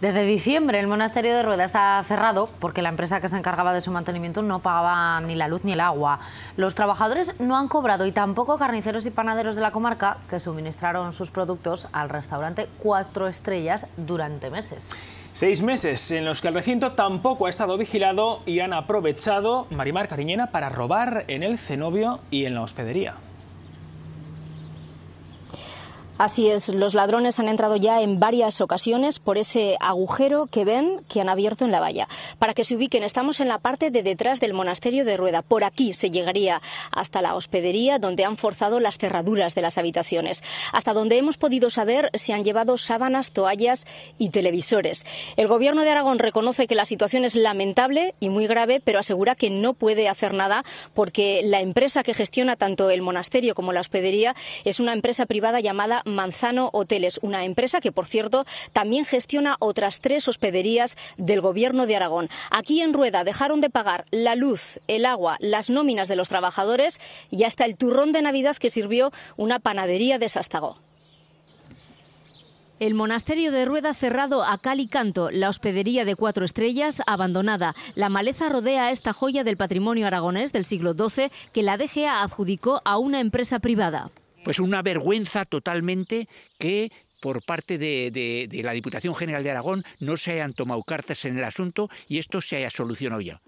Desde diciembre el monasterio de Rueda está cerrado porque la empresa que se encargaba de su mantenimiento no pagaba ni la luz ni el agua. Los trabajadores no han cobrado y tampoco carniceros y panaderos de la comarca que suministraron sus productos al restaurante Cuatro Estrellas durante meses. Seis meses en los que el recinto tampoco ha estado vigilado y han aprovechado Marimar Cariñena para robar en el cenobio y en la hospedería. Así es, los ladrones han entrado ya en varias ocasiones por ese agujero que ven que han abierto en la valla. Para que se ubiquen, estamos en la parte de detrás del monasterio de Rueda. Por aquí se llegaría hasta la hospedería donde han forzado las cerraduras de las habitaciones. Hasta donde hemos podido saber se han llevado sábanas, toallas y televisores. El gobierno de Aragón reconoce que la situación es lamentable y muy grave, pero asegura que no puede hacer nada porque la empresa que gestiona tanto el monasterio como la hospedería es una empresa privada llamada Manzano Hoteles, una empresa que, por cierto, también gestiona otras tres hospederías del gobierno de Aragón. Aquí en Rueda dejaron de pagar la luz, el agua, las nóminas de los trabajadores y hasta el turrón de Navidad que sirvió una panadería de Sastago. El monasterio de Rueda cerrado a cal y canto, la hospedería de cuatro estrellas abandonada. La maleza rodea esta joya del patrimonio aragonés del siglo XII que la DGA adjudicó a una empresa privada pues una vergüenza totalmente que por parte de, la Diputación General de Aragón no se hayan tomado cartas en el asunto y esto se haya solucionado ya.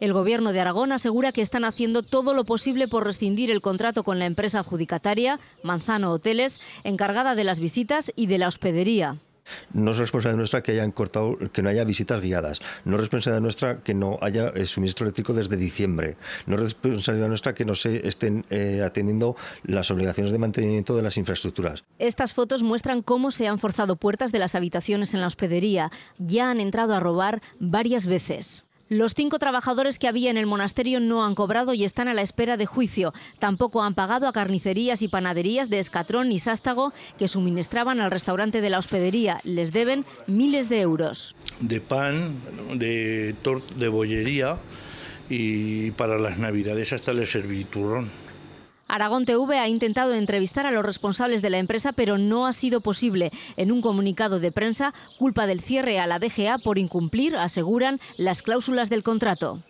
El Gobierno de Aragón asegura que están haciendo todo lo posible por rescindir el contrato con la empresa adjudicataria, Manzano Hoteles, encargada de las visitas y de la hospedería. No es responsabilidad nuestra que que no haya visitas guiadas. No es responsabilidad nuestra que no haya eh, suministro eléctrico desde diciembre. No es responsabilidad nuestra que no se estén eh, atendiendo las obligaciones de mantenimiento de las infraestructuras. Estas fotos muestran cómo se han forzado puertas de las habitaciones en la hospedería. Ya han entrado a robar varias veces. Los cinco trabajadores que había en el monasterio no han cobrado y están a la espera de juicio. Tampoco han pagado a carnicerías y panaderías de Escatrón y Sástago que suministraban al restaurante de la hospedería. Les deben miles de euros. De pan, de tort, de bollería y para las navidades hasta les serví turrón. Aragón TV ha intentado entrevistar a los responsables de la empresa, pero no ha sido posible. En un comunicado de prensa, culpa del cierre a la DGA por incumplir, aseguran, las cláusulas del contrato.